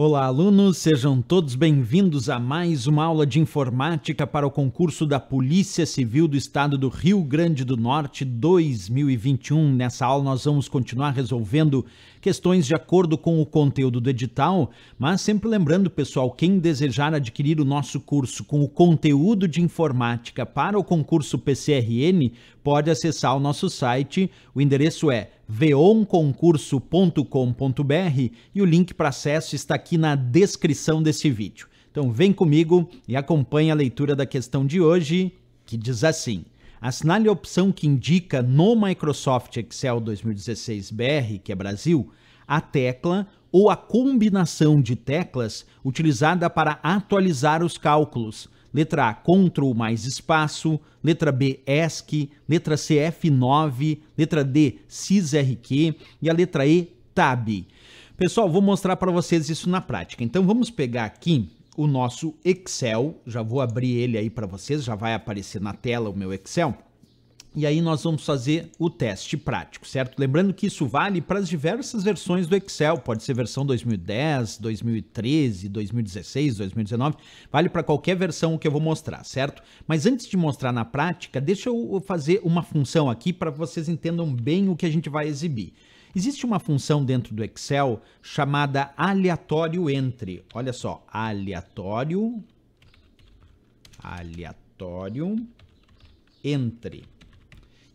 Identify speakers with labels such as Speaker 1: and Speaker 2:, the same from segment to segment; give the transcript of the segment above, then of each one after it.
Speaker 1: Olá, alunos, sejam todos bem-vindos a mais uma aula de informática para o concurso da Polícia Civil do Estado do Rio Grande do Norte 2021. Nessa aula, nós vamos continuar resolvendo questões de acordo com o conteúdo do edital, mas sempre lembrando, pessoal, quem desejar adquirir o nosso curso com o conteúdo de informática para o concurso PCRN, pode acessar o nosso site. O endereço é veonconcurso.com.br e o link para acesso está aqui na descrição desse vídeo. Então vem comigo e acompanhe a leitura da questão de hoje, que diz assim: assinale a opção que indica no Microsoft Excel 2016 BR, que é Brasil, a tecla ou a combinação de teclas utilizada para atualizar os cálculos letra A, Ctrl mais espaço, letra B, ESC, letra C, F9, letra D, CISRQ e a letra E, Tab. Pessoal, vou mostrar para vocês isso na prática. Então vamos pegar aqui o nosso Excel, já vou abrir ele aí para vocês, já vai aparecer na tela o meu Excel. E aí nós vamos fazer o teste prático, certo? Lembrando que isso vale para as diversas versões do Excel, pode ser versão 2010, 2013, 2016, 2019, vale para qualquer versão que eu vou mostrar, certo? Mas antes de mostrar na prática, deixa eu fazer uma função aqui para vocês entendam bem o que a gente vai exibir. Existe uma função dentro do Excel chamada aleatório entre. Olha só, aleatório, aleatório entre.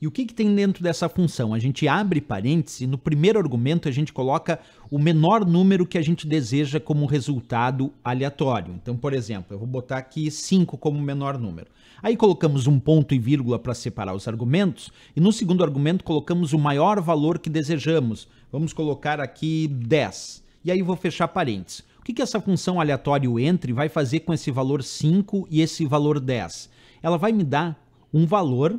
Speaker 1: E o que, que tem dentro dessa função? A gente abre parênteses e no primeiro argumento a gente coloca o menor número que a gente deseja como resultado aleatório. Então, por exemplo, eu vou botar aqui 5 como menor número. Aí colocamos um ponto e vírgula para separar os argumentos, e no segundo argumento colocamos o maior valor que desejamos. Vamos colocar aqui 10. E aí vou fechar parênteses. O que, que essa função aleatório entre vai fazer com esse valor 5 e esse valor 10? Ela vai me dar um valor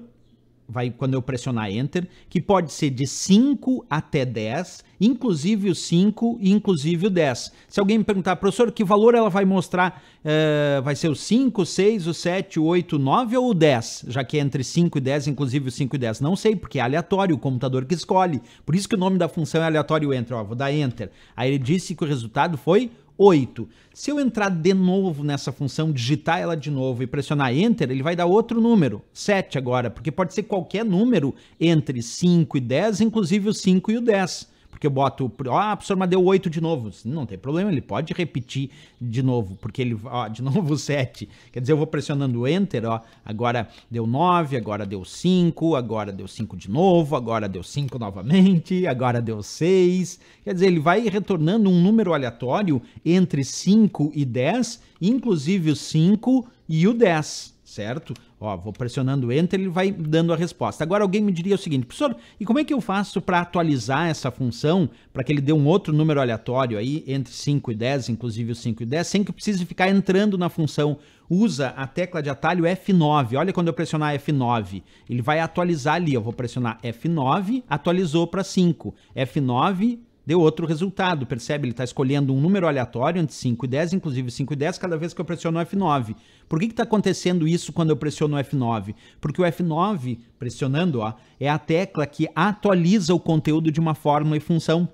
Speaker 1: vai quando eu pressionar enter, que pode ser de 5 até 10, inclusive o 5 e inclusive o 10. Se alguém me perguntar, professor, que valor ela vai mostrar? Uh, vai ser o 5, 6, o 7, o 8, 9 ou o 10? Já que é entre 5 e 10, inclusive o 5 e 10. Não sei, porque é aleatório, o computador que escolhe. Por isso que o nome da função é aleatório enter. Ó, vou dar enter. Aí ele disse que o resultado foi 8. Se eu entrar de novo nessa função, digitar ela de novo e pressionar Enter, ele vai dar outro número, 7 agora, porque pode ser qualquer número entre 5 e 10, inclusive o 5 e o 10. Porque eu boto, ah, o professor, mas deu 8 de novo. Não tem problema, ele pode repetir de novo, porque ele, ó, de novo 7. Quer dizer, eu vou pressionando Enter, ó, agora deu 9, agora deu 5, agora deu 5 de novo, agora deu 5 novamente, agora deu 6. Quer dizer, ele vai retornando um número aleatório entre 5 e 10, inclusive o 5 e o 10 certo? Ó, vou pressionando Enter, ele vai dando a resposta. Agora alguém me diria o seguinte, professor, e como é que eu faço para atualizar essa função, para que ele dê um outro número aleatório aí, entre 5 e 10, inclusive o 5 e 10, sem que eu precise ficar entrando na função usa a tecla de atalho F9. Olha quando eu pressionar F9, ele vai atualizar ali. Eu vou pressionar F9, atualizou para 5. F9 deu outro resultado, percebe? Ele está escolhendo um número aleatório entre 5 e 10, inclusive 5 e 10 cada vez que eu pressiono F9. Por que está acontecendo isso quando eu pressiono F9? Porque o F9, pressionando, ó, é a tecla que atualiza o conteúdo de uma fórmula e função.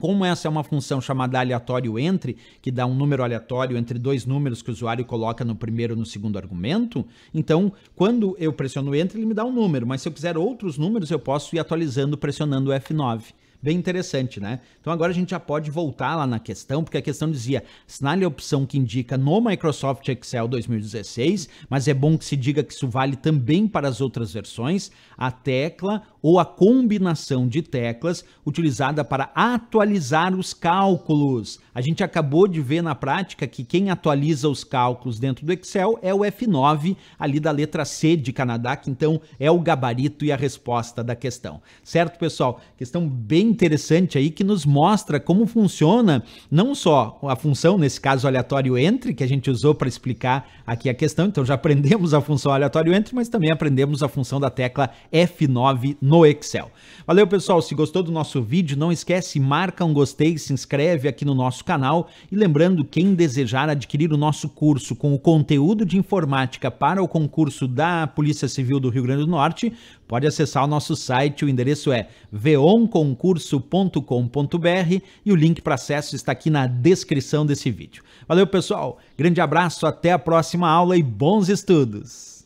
Speaker 1: Como essa é uma função chamada aleatório entre, que dá um número aleatório entre dois números que o usuário coloca no primeiro e no segundo argumento, então quando eu pressiono entre, ele me dá um número, mas se eu quiser outros números, eu posso ir atualizando pressionando o F9 bem interessante, né? Então agora a gente já pode voltar lá na questão, porque a questão dizia: assinale a opção que indica no Microsoft Excel 2016, mas é bom que se diga que isso vale também para as outras versões, a tecla ou a combinação de teclas utilizada para atualizar os cálculos. A gente acabou de ver na prática que quem atualiza os cálculos dentro do Excel é o F9, ali da letra C de Canadá, que então é o gabarito e a resposta da questão. Certo, pessoal? Questão bem interessante aí que nos mostra como funciona não só a função, nesse caso aleatório entre, que a gente usou para explicar aqui a questão, então já aprendemos a função aleatório entre, mas também aprendemos a função da tecla F9 no Excel. Valeu pessoal, se gostou do nosso vídeo, não esquece, marca um gostei, se inscreve aqui no nosso canal e lembrando, quem desejar adquirir o nosso curso com o conteúdo de informática para o concurso da Polícia Civil do Rio Grande do Norte, pode acessar o nosso site, o endereço é veonconcurso.com curso.com.br e o link para acesso está aqui na descrição desse vídeo. Valeu, pessoal. Grande abraço, até a próxima aula e bons estudos.